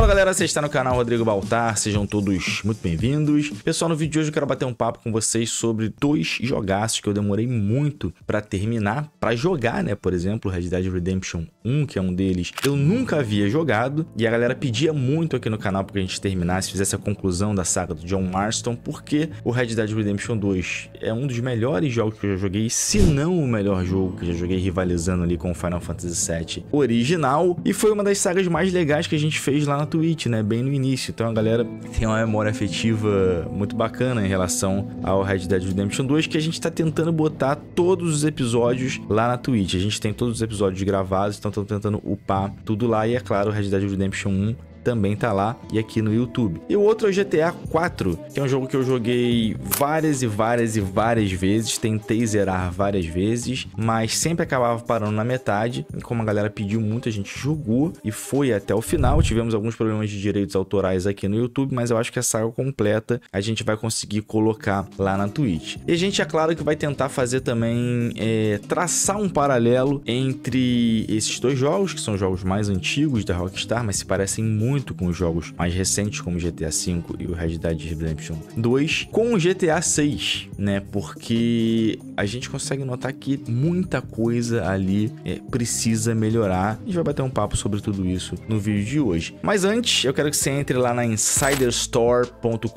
Fala galera, você está no canal Rodrigo Baltar, sejam todos muito bem-vindos. Pessoal, no vídeo de hoje eu quero bater um papo com vocês sobre dois jogaços que eu demorei muito para terminar, para jogar, né? Por exemplo, Red Dead Redemption 1, que é um deles, eu nunca havia jogado, e a galera pedia muito aqui no canal para que a gente terminasse, fizesse a conclusão da saga do John Marston, porque o Red Dead Redemption 2 é um dos melhores jogos que eu já joguei, se não o melhor jogo que eu já joguei, rivalizando ali com o Final Fantasy VII original, e foi uma das sagas mais legais que a gente fez lá na Twitch, né, bem no início, então a galera tem uma memória afetiva muito bacana em relação ao Red Dead Redemption 2, que a gente está tentando botar todos os episódios lá na Twitch, a gente tem todos os episódios gravados, então estão tentando upar tudo lá. E é claro, Red Dead Redemption 1 também tá lá e aqui no YouTube. E o outro é o GTA 4, que é um jogo que eu joguei várias e várias e várias vezes, tentei zerar várias vezes, mas sempre acabava parando na metade. E como a galera pediu muito, a gente jogou e foi até o final. Tivemos alguns problemas de direitos autorais aqui no YouTube, mas eu acho que a saga completa a gente vai conseguir colocar lá na Twitch. E a gente, é claro, que vai tentar fazer também é, traçar um paralelo entre esses dois jogos, que são jogos mais antigos da Rockstar, mas se parecem muito muito com os jogos mais recentes, como GTA V e o Red Dead Redemption 2, com o GTA 6, né? Porque a gente consegue notar que muita coisa ali é, precisa melhorar. A gente vai bater um papo sobre tudo isso no vídeo de hoje. Mas antes, eu quero que você entre lá na insiderstore.com.br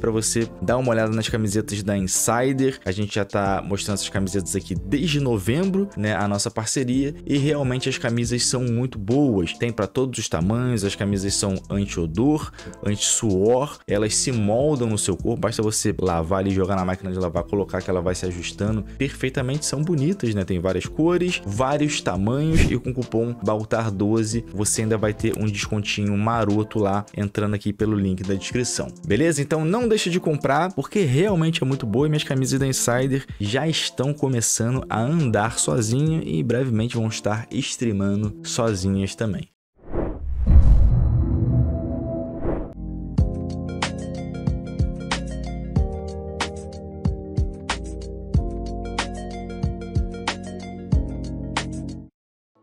para você dar uma olhada nas camisetas da Insider. A gente já tá mostrando essas camisetas aqui desde novembro, né? A nossa parceria e realmente as camisas são muito boas. Tem para todos os tamanhos, as camisetas camisas são anti-odor, anti-suor, elas se moldam no seu corpo, basta você lavar e jogar na máquina de lavar, colocar que ela vai se ajustando perfeitamente, são bonitas, né? Tem várias cores, vários tamanhos e com o cupom BALTAR12 você ainda vai ter um descontinho maroto lá, entrando aqui pelo link da descrição. Beleza? Então não deixe de comprar, porque realmente é muito boa e minhas camisas da Insider já estão começando a andar sozinho e brevemente vão estar streamando sozinhas também.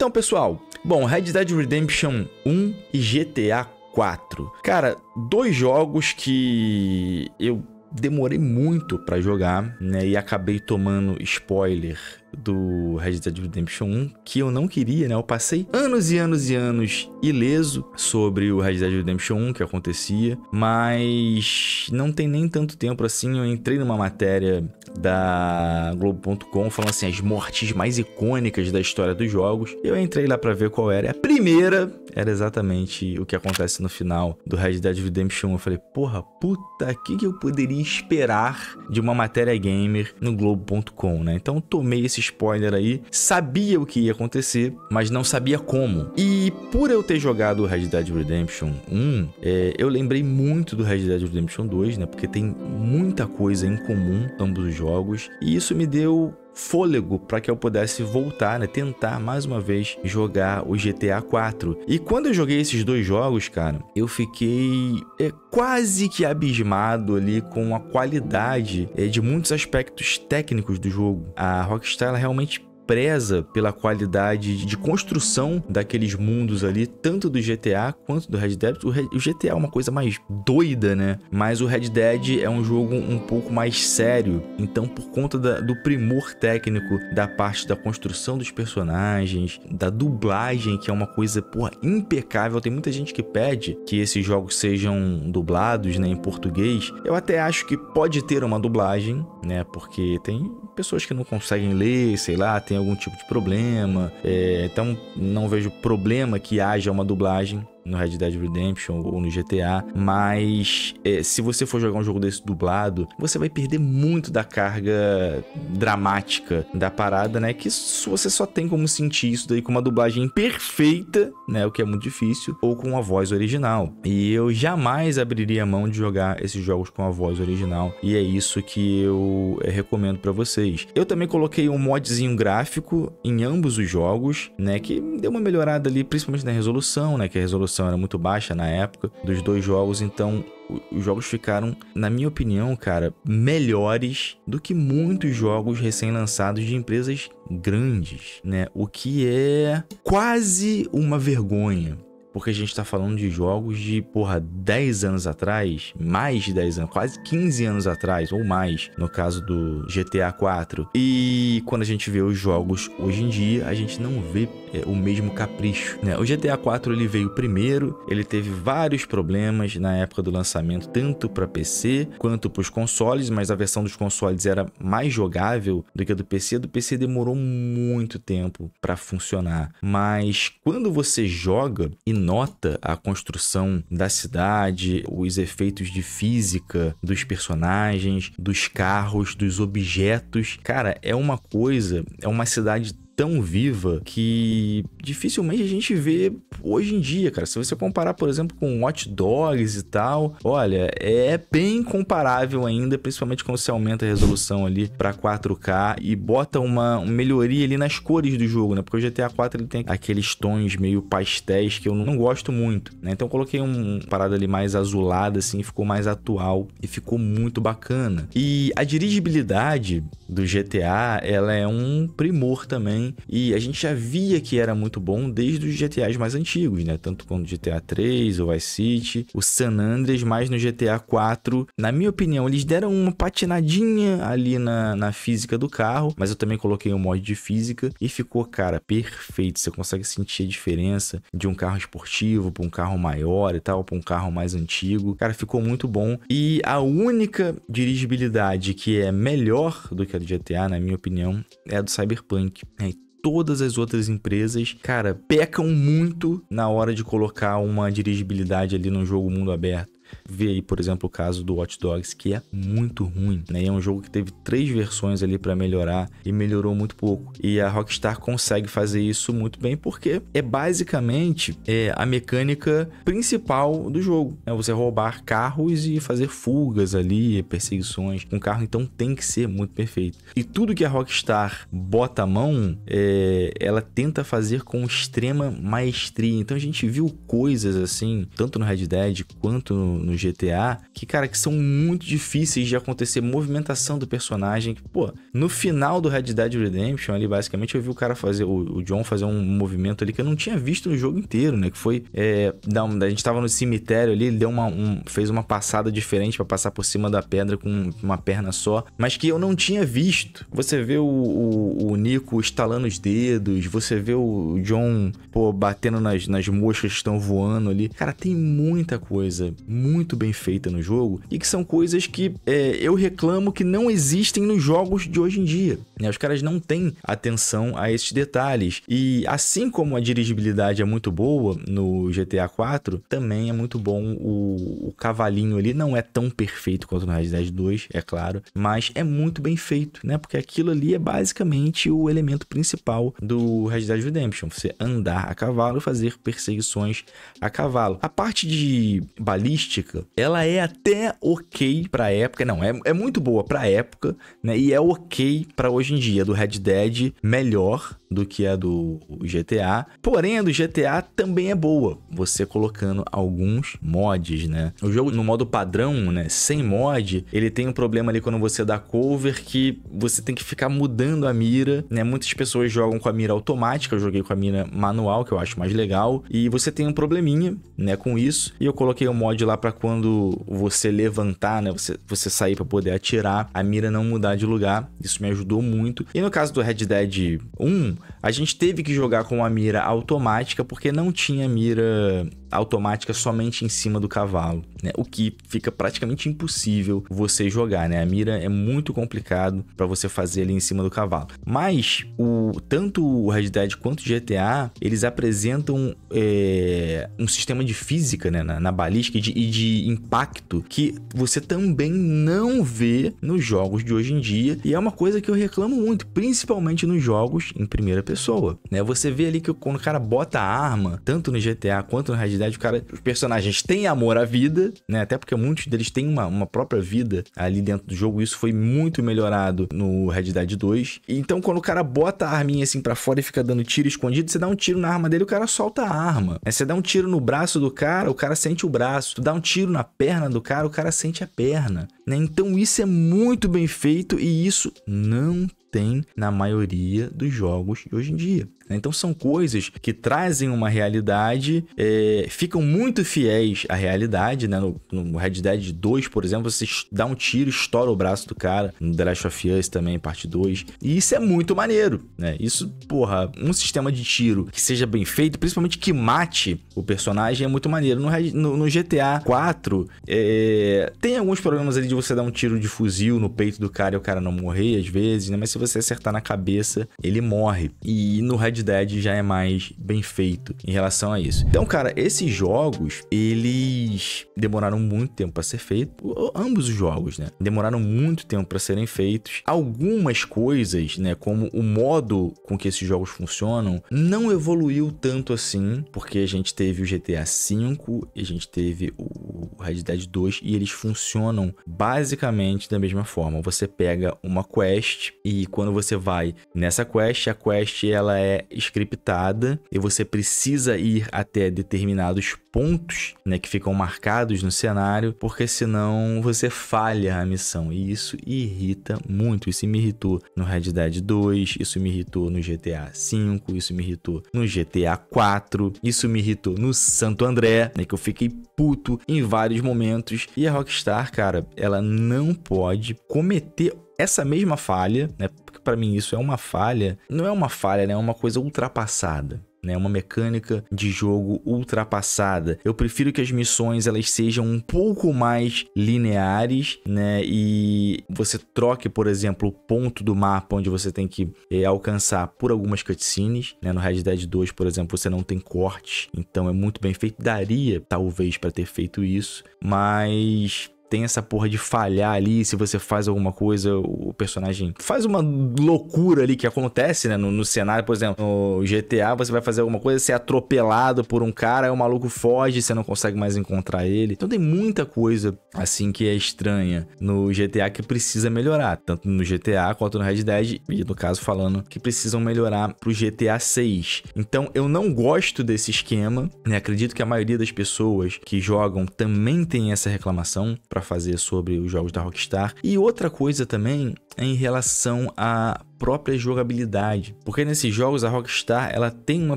Então, pessoal, bom, Red Dead Redemption 1 e GTA 4. Cara, dois jogos que eu demorei muito para jogar, né? E acabei tomando spoiler do Red Dead Redemption 1, que eu não queria, né? Eu passei anos e anos e anos ileso sobre o Red Dead Redemption 1 que acontecia, mas não tem nem tanto tempo assim, eu entrei numa matéria da Globo.com falando assim as mortes mais icônicas da história dos jogos. Eu entrei lá para ver qual era. A primeira era exatamente o que acontece no final do Red Dead Redemption. Eu falei, porra, puta, o que, que eu poderia esperar de uma matéria gamer no Globo.com, né? Então tomei esse spoiler aí, sabia o que ia acontecer, mas não sabia como. E por eu ter jogado o Red Dead Redemption 1, é, eu lembrei muito do Red Dead Redemption 2, né? Porque tem muita coisa em comum ambos os jogos, e isso me deu fôlego para que eu pudesse voltar, né, tentar mais uma vez jogar o GTA 4. E quando eu joguei esses dois jogos, cara, eu fiquei é, quase que abismado ali com a qualidade é, de muitos aspectos técnicos do jogo. A Rockstar realmente preza pela qualidade de construção daqueles mundos ali, tanto do GTA quanto do Red Dead. O GTA é uma coisa mais doida, né? Mas o Red Dead é um jogo um pouco mais sério. Então, por conta da, do primor técnico da parte da construção dos personagens, da dublagem, que é uma coisa, porra, impecável. Tem muita gente que pede que esses jogos sejam dublados, né, em português. Eu até acho que pode ter uma dublagem, né? Porque tem pessoas que não conseguem ler, sei lá, tem algum tipo de problema. É, então não vejo problema que haja uma dublagem no Red Dead Redemption ou no GTA, mas é, se você for jogar um jogo desse dublado, você vai perder muito da carga dramática da parada, né? Que você só tem como sentir isso daí com uma dublagem perfeita, né? O que é muito difícil, ou com a voz original. E eu jamais abriria mão de jogar esses jogos com a voz original, e é isso que eu é, recomendo para vocês. Eu também coloquei um modzinho gráfico em ambos os jogos, né? Que deu uma melhorada ali, principalmente na resolução, né? Que a resolução produção era muito baixa na época dos dois jogos, então os jogos ficaram, na minha opinião, cara, melhores do que muitos jogos recém-lançados de empresas grandes, né? O que é quase uma vergonha, porque a gente tá falando de jogos de, porra, 10 anos atrás, mais de 10 anos, quase 15 anos atrás, ou mais, no caso do GTA 4. E quando a gente vê os jogos hoje em dia, a gente não vê é, o mesmo capricho, né? O GTA 4 ele veio primeiro, ele teve vários problemas na época do lançamento, tanto para PC quanto para os consoles, mas a versão dos consoles era mais jogável do que a do PC. A do PC demorou muito tempo para funcionar, mas quando você joga e nota a construção da cidade, os efeitos de física dos personagens, dos carros, dos objetos. Cara, é uma coisa, é uma cidade tão viva que dificilmente a gente vê hoje em dia, cara. Se você comparar, por exemplo, com hot dogs e tal, olha, é bem comparável ainda, principalmente quando você aumenta a resolução ali para 4K e bota uma melhoria ali nas cores do jogo, né? Porque o GTA 4 ele tem aqueles tons meio pastéis que eu não gosto muito, né? Então eu coloquei um parada ali mais azulada assim, ficou mais atual e ficou muito bacana. E a dirigibilidade do GTA, ela é um primor também e a gente já via que era muito bom desde os GTAs mais antigos, né? Tanto quanto GTA 3, o Vice City, o San Andreas, mas no GTA 4, na minha opinião, eles deram uma patinadinha ali na, na física do carro, mas eu também coloquei um mod de física e ficou, cara, perfeito. Você consegue sentir a diferença de um carro esportivo para um carro maior e tal, para um carro mais antigo. Cara, ficou muito bom. E a única dirigibilidade que é melhor do que a do GTA, na minha opinião, é a do Cyberpunk. É todas as outras empresas, cara, pecam muito na hora de colocar uma dirigibilidade ali no jogo mundo aberto vê aí, por exemplo, o caso do Watch Dogs, que é muito ruim, né? E é um jogo que teve três versões ali para melhorar e melhorou muito pouco. E a Rockstar consegue fazer isso muito bem porque é basicamente é, a mecânica principal do jogo, né? Você roubar carros e fazer fugas ali, perseguições. Um carro, então, tem que ser muito perfeito. E tudo que a Rockstar bota a mão, é, ela tenta fazer com extrema maestria. Então, a gente viu coisas assim, tanto no Red Dead quanto no no GTA, que, cara, que são muito difíceis de acontecer movimentação do personagem. Pô, no final do Red Dead Redemption, ali, basicamente, eu vi o cara fazer, o, o John fazer um movimento ali que eu não tinha visto no jogo inteiro, né? Que foi. É, da, a gente tava no cemitério ali, ele deu uma, um, fez uma passada diferente para passar por cima da pedra com uma perna só, mas que eu não tinha visto. Você vê o, o, o Nico estalando os dedos, você vê o John, pô, batendo nas, nas moscas que estão voando ali. Cara, tem muita coisa, muita muito bem feita no jogo e que são coisas que é, eu reclamo que não existem nos jogos de hoje em dia. Né? Os caras não têm atenção a esses detalhes. E assim como a dirigibilidade é muito boa no GTA 4, também é muito bom o, o cavalinho ali. Não é tão perfeito quanto no Red Dead 2, é claro, mas é muito bem feito, né? Porque aquilo ali é basicamente o elemento principal do Red Dead Redemption. Você andar a cavalo e fazer perseguições a cavalo. A parte de balística ela é até ok pra época, não, é, é muito boa pra época, né? E é ok pra hoje em dia, do Red Dead melhor do que a do GTA. Porém, a do GTA também é boa, você colocando alguns mods, né? O jogo no modo padrão, né, sem mod, ele tem um problema ali quando você dá cover que você tem que ficar mudando a mira, né? Muitas pessoas jogam com a mira automática, eu joguei com a mira manual, que eu acho mais legal, e você tem um probleminha, né, com isso, e eu coloquei o um mod lá para quando você levantar, né, você, você sair para poder atirar, a mira não mudar de lugar. Isso me ajudou muito. E no caso do Red Dead 1, a gente teve que jogar com a mira automática porque não tinha mira automática somente em cima do cavalo, né? O que fica praticamente impossível você jogar, né? A mira é muito complicado para você fazer ali em cima do cavalo. Mas o tanto o Red Dead quanto o GTA, eles apresentam é, um sistema de física, né? Na, na balística e de, e de impacto que você também não vê nos jogos de hoje em dia. E é uma coisa que eu reclamo muito, principalmente nos jogos em primeira pessoa, né? Você vê ali que quando o cara bota a arma, tanto no GTA quanto no Red o cara, os personagens têm amor à vida, né? Até porque muitos deles têm uma, uma própria vida ali dentro do jogo. Isso foi muito melhorado no Red Dead 2. Então, quando o cara bota a arminha assim para fora e fica dando tiro escondido, você dá um tiro na arma dele, o cara solta a arma. Né? Você dá um tiro no braço do cara, o cara sente o braço. Tu dá um tiro na perna do cara, o cara sente a perna. Né? Então, isso é muito bem feito e isso não tem na maioria dos jogos hoje em dia. Né? Então são coisas que trazem uma realidade, é, ficam muito fiéis à realidade, né? No, no, Red Dead 2, por exemplo, você dá um tiro, estoura o braço do cara. No The Last of Us também, parte 2. E isso é muito maneiro, né? Isso, porra, um sistema de tiro que seja bem feito, principalmente que mate o personagem, é muito maneiro. No, no, no GTA 4, é, tem alguns problemas ali de você dar um tiro de fuzil no peito do cara e o cara não morrer, às vezes, né? Mas se você acertar na cabeça, ele morre. E no Red Red Dead já é mais bem feito em relação a isso. Então, cara, esses jogos, eles demoraram muito tempo para ser feito, ambos os jogos, né? Demoraram muito tempo para serem feitos. Algumas coisas, né, como o modo com que esses jogos funcionam, não evoluiu tanto assim, porque a gente teve o GTA V e a gente teve o Red Dead 2 e eles funcionam basicamente da mesma forma. Você pega uma quest e quando você vai nessa quest, a quest ela é scriptada e você precisa ir até determinados pontos, né, que ficam marcados no cenário, porque senão você falha a missão e isso irrita muito. Isso me irritou no Red Dead 2, isso me irritou no GTA V, isso me irritou no GTA 4, isso me irritou no Santo André, né, que eu fiquei puto em vários momentos. E a Rockstar, cara, ela não pode cometer essa mesma falha, né? para mim isso é uma falha, não é uma falha, né? É uma coisa ultrapassada né? É uma mecânica de jogo ultrapassada. Eu prefiro que as missões elas sejam um pouco mais lineares, né? E você troque, por exemplo, o ponto do mapa onde você tem que é, alcançar por algumas cutscenes, né? No Red Dead 2, por exemplo, você não tem corte, então é muito bem feito. Daria talvez para ter feito isso, mas tem essa porra de falhar ali, se você faz alguma coisa, o personagem faz uma loucura ali que acontece, né? No, no, cenário, por exemplo, no GTA, você vai fazer alguma coisa, você é atropelado por um cara, aí o maluco foge, você não consegue mais encontrar ele. Então tem muita coisa assim que é estranha no GTA que precisa melhorar, tanto no GTA quanto no Red Dead, e no caso falando que precisam melhorar pro GTA 6. Então eu não gosto desse esquema, né? Acredito que a maioria das pessoas que jogam também tem essa reclamação para para fazer sobre os jogos da Rockstar. E outra coisa também é em relação à própria jogabilidade, porque nesses jogos a Rockstar ela tem uma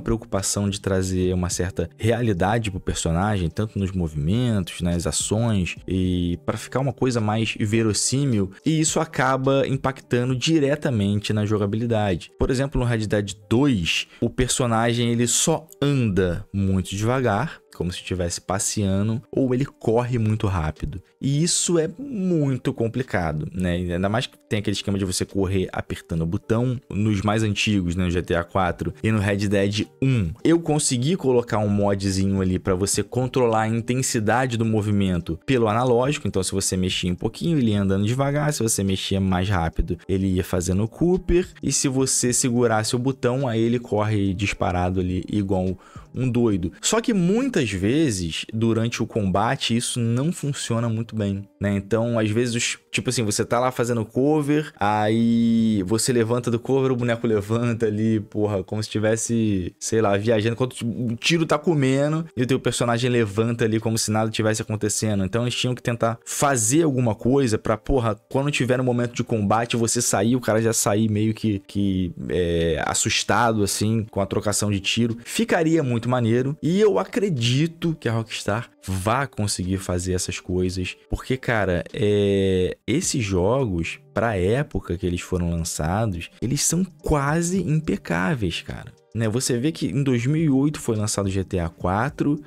preocupação de trazer uma certa realidade para o personagem, tanto nos movimentos, nas ações e para ficar uma coisa mais verossímil. E isso acaba impactando diretamente na jogabilidade. Por exemplo, no Red Dead 2, o personagem ele só anda muito devagar como se estivesse passeando, ou ele corre muito rápido. E isso é muito complicado, né? Ainda mais que tem aquele esquema de você correr apertando o botão nos mais antigos, né, no GTA 4 e no Red Dead 1. Eu consegui colocar um modzinho ali para você controlar a intensidade do movimento pelo analógico, então se você mexia um pouquinho, ele ia andando devagar, se você mexia mais rápido, ele ia fazendo o Cooper, e se você segurasse o botão, aí ele corre disparado ali igual um doido. Só que muitas vezes, durante o combate, isso não funciona muito bem, né? Então, às vezes os Tipo assim, você tá lá fazendo cover, aí você levanta do cover, o boneco levanta ali, porra, como se estivesse, sei lá, viajando, enquanto o tipo, tiro tá comendo e o teu personagem levanta ali como se nada tivesse acontecendo. Então eles tinham que tentar fazer alguma coisa pra, porra, quando tiver no um momento de combate, você sair, o cara já sair meio que, que é, assustado, assim, com a trocação de tiro. Ficaria muito maneiro e eu acredito que a Rockstar vá conseguir fazer essas coisas, porque, cara, é esses jogos, pra época que eles foram lançados, eles são quase impecáveis, cara. Né, você vê que em 2008 foi lançado GTA 4,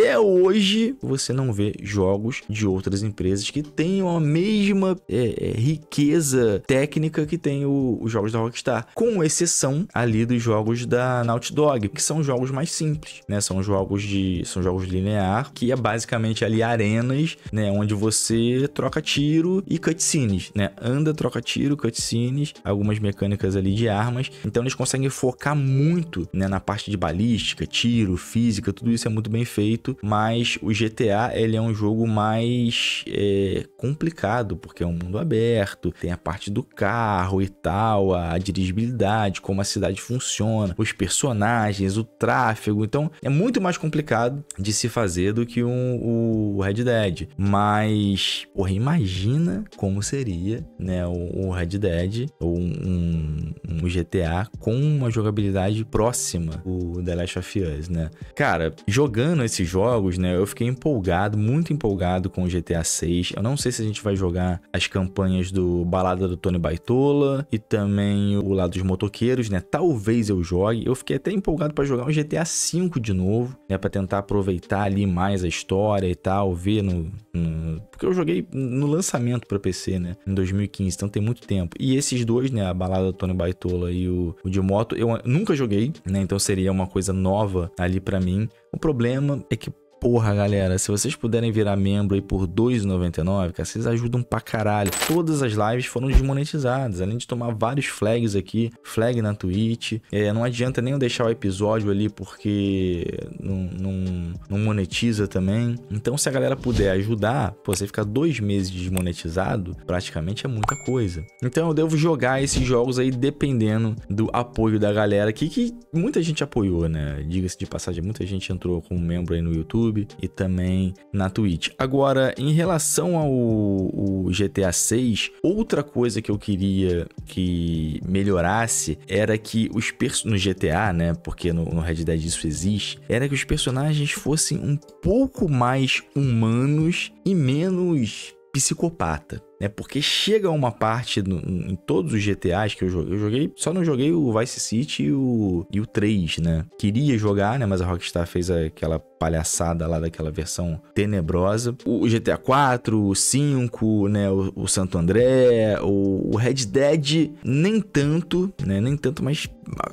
até hoje você não vê jogos de outras empresas que tenham a mesma é, é, riqueza técnica que tem o, os jogos da Rockstar, com exceção ali dos jogos da Naughty Dog, que são jogos mais simples, né? São jogos de são jogos linear, que é basicamente ali arenas, né, onde você troca tiro e cutscenes, né? Anda, troca tiro, cutscenes, algumas mecânicas ali de armas. Então eles conseguem focar muito, né, na parte de balística, tiro, física, tudo isso é muito bem feito mas o GTA ele é um jogo mais é, complicado, porque é um mundo aberto, tem a parte do carro e tal, a, dirigibilidade, como a cidade funciona, os personagens, o tráfego. Então é muito mais complicado de se fazer do que um, o Red Dead. Mas, porra, imagina como seria né, o, o Red Dead ou um, um, um GTA com uma jogabilidade próxima do The Last of Us, né? Cara, jogando esse jogos, né? Eu fiquei empolgado, muito empolgado com o GTA 6. Eu não sei se a gente vai jogar as campanhas do Balada do Tony Baitola e também o lado dos motoqueiros, né? Talvez eu jogue. Eu fiquei até empolgado para jogar o GTA 5 de novo, né, para tentar aproveitar ali mais a história e tal, ver no, no... porque eu joguei no lançamento para PC, né, em 2015, então tem muito tempo. E esses dois, né, a Balada do Tony Baitola e o, o de moto, eu nunca joguei, né? Então seria uma coisa nova ali para mim. O problema é que Porra, galera, se vocês puderem virar membro aí por R$2,99, cara, vocês ajudam pra caralho. Todas as lives foram desmonetizadas, além de tomar vários flags aqui, flag na Twitch. É, não adianta nem eu deixar o episódio ali porque não, não, não monetiza também. Então, se a galera puder ajudar, pô, você ficar dois meses desmonetizado, praticamente é muita coisa. Então, eu devo jogar esses jogos aí dependendo do apoio da galera aqui, que muita gente apoiou, né? Diga-se de passagem, muita gente entrou como membro aí no YouTube YouTube e também na Twitch. Agora, em relação ao GTA 6, outra coisa que eu queria que melhorasse era que os personagens no GTA, né? Porque no, no Red Dead isso existe, era que os personagens fossem um pouco mais humanos e menos psicopata, né? Porque chega uma parte no, em todos os GTAs que eu joguei, eu joguei, só não joguei o Vice City e o, e o 3, né? Queria jogar, né? Mas a Rockstar fez aquela palhaçada lá daquela versão tenebrosa. O GTA 4, o 5, né? O, o Santo André, o, o, Red Dead, nem tanto, né? Nem tanto, mas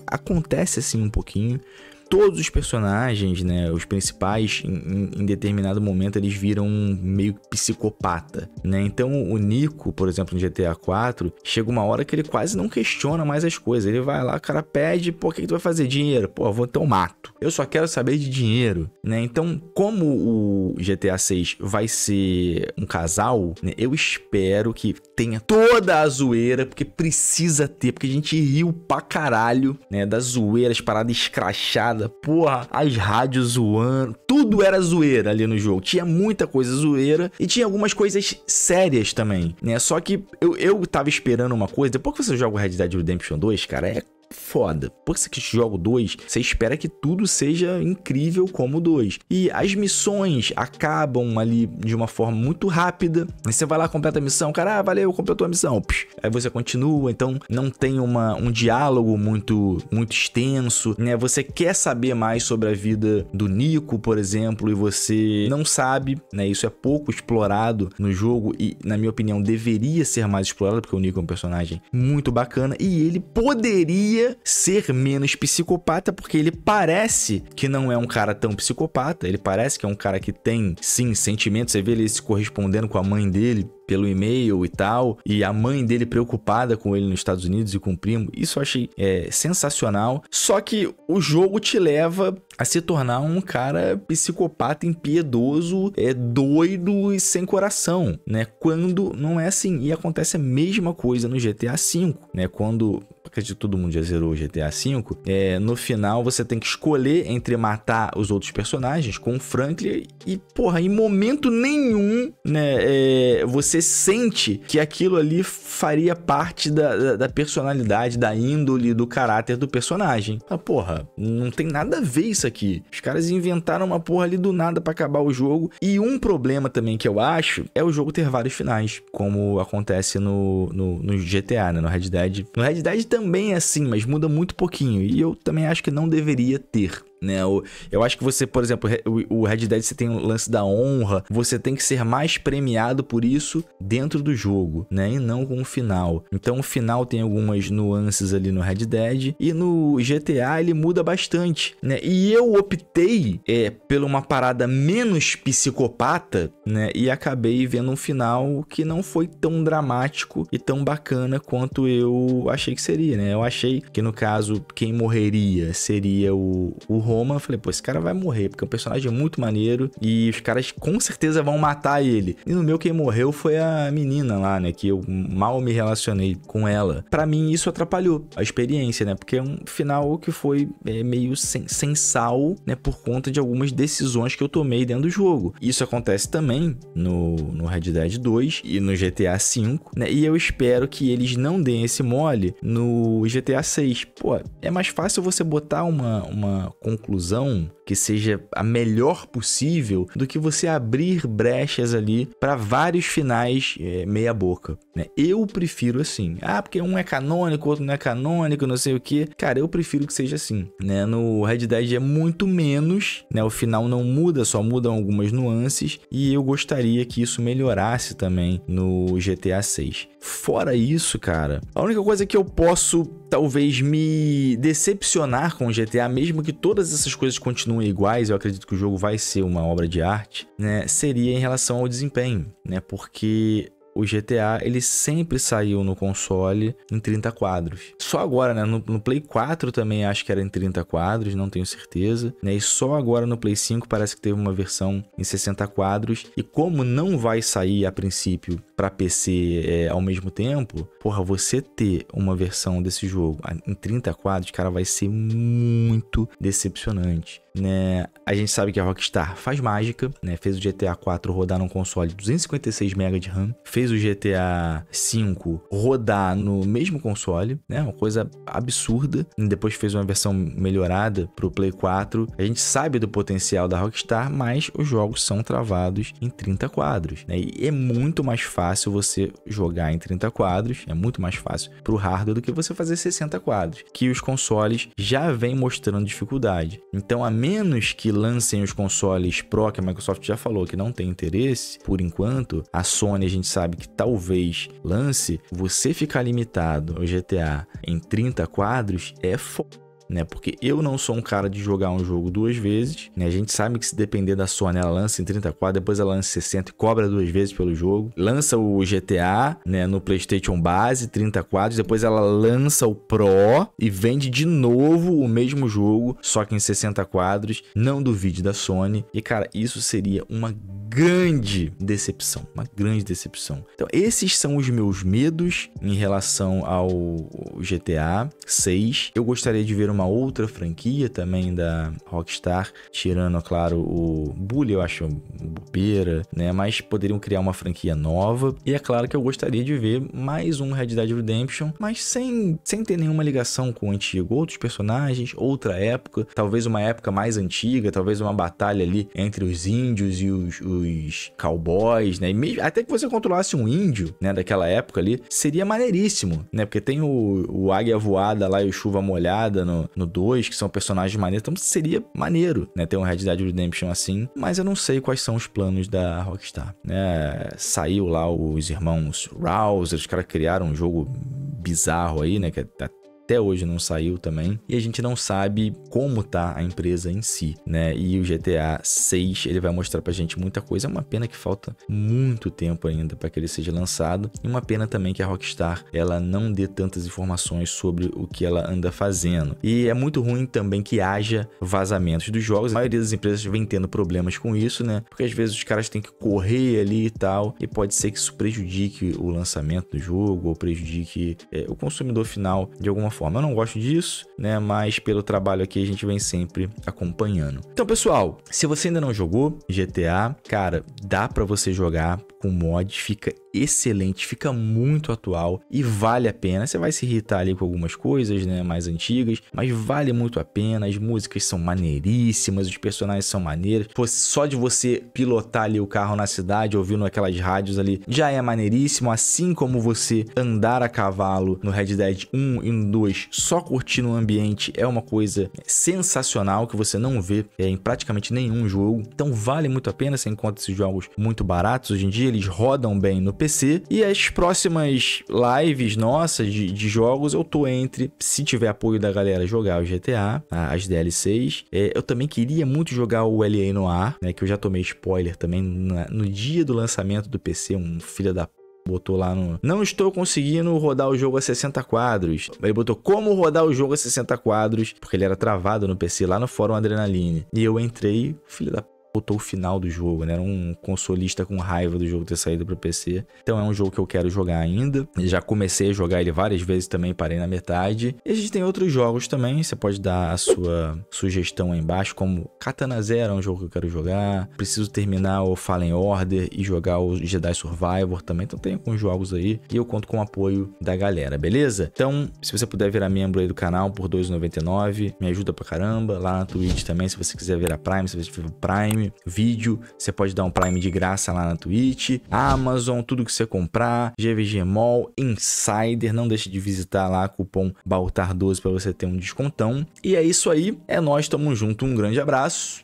acontece assim um pouquinho todos os personagens, né, os principais, em, em, determinado momento eles viram um meio psicopata, né? Então o Nico, por exemplo, no GTA 4, chega uma hora que ele quase não questiona mais as coisas. Ele vai lá, o cara pede, pô, o que, que tu vai fazer? Dinheiro? Pô, eu vou ter um mato. Eu só quero saber de dinheiro, né? Então, como o GTA 6 vai ser um casal, né, eu espero que tenha toda a zoeira, porque precisa ter, porque a gente riu pra caralho, né, da zoeiras paradas escrachadas parada. Porra, as rádios zoando, tudo era zoeira ali no jogo. Tinha muita coisa zoeira e tinha algumas coisas sérias também, né? Só que eu, eu tava esperando uma coisa, depois que você joga o Red Dead Redemption 2, cara, é foda. Por isso que jogo 2, você espera que tudo seja incrível como o 2. E as missões acabam ali de uma forma muito rápida. você vai lá, completa a missão, cara, ah, valeu, completou a missão. Psh, aí você continua, então não tem uma, um diálogo muito muito extenso, né? Você quer saber mais sobre a vida do Nico, por exemplo, e você não sabe, né? Isso é pouco explorado no jogo e, na minha opinião, deveria ser mais explorado, porque o Nico é um personagem muito bacana e ele poderia deveria ser menos psicopata, porque ele parece que não é um cara tão psicopata, ele parece que é um cara que tem, sim, sentimentos, você vê ele se correspondendo com a mãe dele, pelo e-mail e tal, e a mãe dele preocupada com ele nos Estados Unidos e com o primo. Isso eu achei é, sensacional. Só que o jogo te leva a se tornar um cara psicopata, impiedoso, é doido e sem coração, né? Quando não é assim. E acontece a mesma coisa no GTA V, né? Quando acredito que todo mundo já zerou o GTA V, é, no final você tem que escolher entre matar os outros personagens com o Franklin e, porra, em momento nenhum, né, é, você você sente que aquilo ali faria parte da, da, da personalidade, da índole, do caráter do personagem. Ah, porra, não tem nada a ver isso aqui. Os caras inventaram uma porra ali do nada para acabar o jogo. E um problema também que eu acho é o jogo ter vários finais, como acontece no, no, no GTA, né? No Red Dead. No Red Dead também é assim, mas muda muito pouquinho. E eu também acho que não deveria ter né? Eu acho que você, por exemplo, o Red Dead você tem o lance da honra, você tem que ser mais premiado por isso dentro do jogo, né? E não com o final. Então o final tem algumas nuances ali no Red Dead e no GTA ele muda bastante, né? E eu optei é, pela uma parada menos psicopata, né? E acabei vendo um final que não foi tão dramático e tão bacana quanto eu achei que seria, né? Eu achei que no caso quem morreria seria o, o Roma, falei, pô, esse cara vai morrer, porque o é personagem é muito maneiro e os caras com certeza vão matar ele. E no meu, quem morreu foi a menina lá, né? Que eu mal me relacionei com ela. para mim, isso atrapalhou a experiência, né? Porque é um final que foi é, meio sem, sem sal, né? Por conta de algumas decisões que eu tomei dentro do jogo. Isso acontece também no, no Red Dead 2 e no GTA V, né? E eu espero que eles não deem esse mole no GTA 6. Pô, é mais fácil você botar uma, uma conclusão que seja a melhor possível do que você abrir brechas ali para vários finais é, meia boca. Né? Eu prefiro assim. Ah, porque um é canônico, outro não é canônico, não sei o que. Cara, eu prefiro que seja assim. Né? No Red Dead é muito menos, né? O final não muda, só mudam algumas nuances e eu gostaria que isso melhorasse também no GTA 6. Fora isso, cara, a única coisa que eu posso talvez me decepcionar com o GTA, mesmo que todas essas coisas continuem iguais, eu acredito que o jogo vai ser uma obra de arte, né? Seria em relação ao desempenho, né? Porque o GTA ele sempre saiu no console em 30 quadros. Só agora, né? No, no, Play 4 também acho que era em 30 quadros, não tenho certeza. Né? E só agora no Play 5 parece que teve uma versão em 60 quadros. E como não vai sair a princípio para PC é, ao mesmo tempo, porra, você ter uma versão desse jogo em 30 quadros, cara, vai ser muito decepcionante né? A gente sabe que a Rockstar faz mágica, né? Fez o GTA 4 rodar num console de 256 MB de RAM, fez o GTA 5 rodar no mesmo console, né? Uma coisa absurda. E depois fez uma versão melhorada pro Play 4. A gente sabe do potencial da Rockstar, mas os jogos são travados em 30 quadros, né? E é muito mais fácil você jogar em 30 quadros, é muito mais fácil pro hardware do que você fazer 60 quadros, que os consoles já vêm mostrando dificuldade. Então a menos que lancem os consoles Pro, que a Microsoft já falou que não tem interesse, por enquanto, a Sony a gente sabe que talvez lance, você ficar limitado ao GTA em 30 quadros é foda né? Porque eu não sou um cara de jogar um jogo duas vezes, né? A gente sabe que se depender da Sony, ela lança em 30 quadros, depois ela lança em 60 e cobra duas vezes pelo jogo. Lança o GTA, né, no PlayStation base, 30 quadros, depois ela lança o Pro e vende de novo o mesmo jogo, só que em 60 quadros. Não duvide da Sony. E cara, isso seria uma grande decepção, uma grande decepção. Então, esses são os meus medos em relação ao GTA 6. Eu gostaria de ver uma uma outra franquia também da Rockstar, tirando, claro, o Bully, eu acho, bobeira, né? Mas poderiam criar uma franquia nova. E é claro que eu gostaria de ver mais um Red Dead Redemption, mas sem, sem ter nenhuma ligação com o antigo. Outros personagens, outra época, talvez uma época mais antiga, talvez uma batalha ali entre os índios e os, os cowboys, né? Mesmo, até que você controlasse um índio, né, daquela época ali, seria maneiríssimo, né? Porque tem o, o Águia Voada lá e o Chuva Molhada no, no, 2, que são personagens maneiros. Então seria maneiro, né? Ter um Red Dead Redemption assim. Mas eu não sei quais são os planos da Rockstar, né? Saiu lá os irmãos Rouse, os caras criaram um jogo bizarro aí, né? Que é até hoje não saiu também, e a gente não sabe como tá a empresa em si, né? E o GTA 6, ele vai mostrar pra gente muita coisa, é uma pena que falta muito tempo ainda para que ele seja lançado, e uma pena também que a Rockstar, ela não dê tantas informações sobre o que ela anda fazendo. E é muito ruim também que haja vazamentos dos jogos, a maioria das empresas vem tendo problemas com isso, né? Porque às vezes os caras têm que correr ali e tal, e pode ser que isso prejudique o lançamento do jogo, ou prejudique é, o consumidor final de alguma forma. Eu não gosto disso, né? Mas pelo trabalho aqui a gente vem sempre acompanhando. Então, pessoal, se você ainda não jogou GTA, cara, dá para você jogar com mod, fica excelente, fica muito atual e vale a pena. Você vai se irritar ali com algumas coisas, né, mais antigas, mas vale muito a pena. As músicas são maneiríssimas, os personagens são maneiros. Pô, só de você pilotar ali o carro na cidade, ouvindo aquelas rádios ali, já é maneiríssimo, assim como você andar a cavalo no Red Dead 1 e no 2, só curtindo o ambiente, é uma coisa sensacional que você não vê é, em praticamente nenhum jogo. Então vale muito a pena, você encontra esses jogos muito baratos hoje em dia, eles rodam bem no PC. E as próximas lives nossas de, de jogos, eu tô entre, se tiver apoio da galera, jogar o GTA, tá? as DLCs. É, eu também queria muito jogar o LA no né? Que eu já tomei spoiler também na, no dia do lançamento do PC, um filho da botou lá no. Não estou conseguindo rodar o jogo a 60 quadros. Ele botou como rodar o jogo a 60 quadros, porque ele era travado no PC lá no fórum Adrenaline. E eu entrei, filho da botou o final do jogo, né? Era um consolista com raiva do jogo ter saído para PC. Então é um jogo que eu quero jogar ainda. Já comecei a jogar ele várias vezes também, parei na metade. E a gente tem outros jogos também, você pode dar a sua sugestão aí embaixo, como Katana Zero é um jogo que eu quero jogar. Preciso terminar o Fallen Order e jogar o Jedi Survivor também. Então tem alguns jogos aí e eu conto com o apoio da galera, beleza? Então, se você puder virar membro aí do canal por R$2,99, me ajuda pra caramba. Lá na Twitch também, se você quiser virar Prime, se você tiver Prime vídeo, você pode dar um Prime de graça lá na Twitch, Amazon, tudo que você comprar, GVG Mall, Insider, não deixe de visitar lá cupom BALTAR12 para você ter um descontão. E é isso aí, é nós, tamo junto, um grande abraço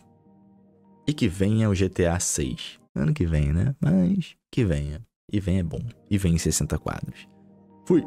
e que venha o GTA 6. Ano que vem, né? Mas que venha. E vem é bom. E vem em 60 quadros. Fui!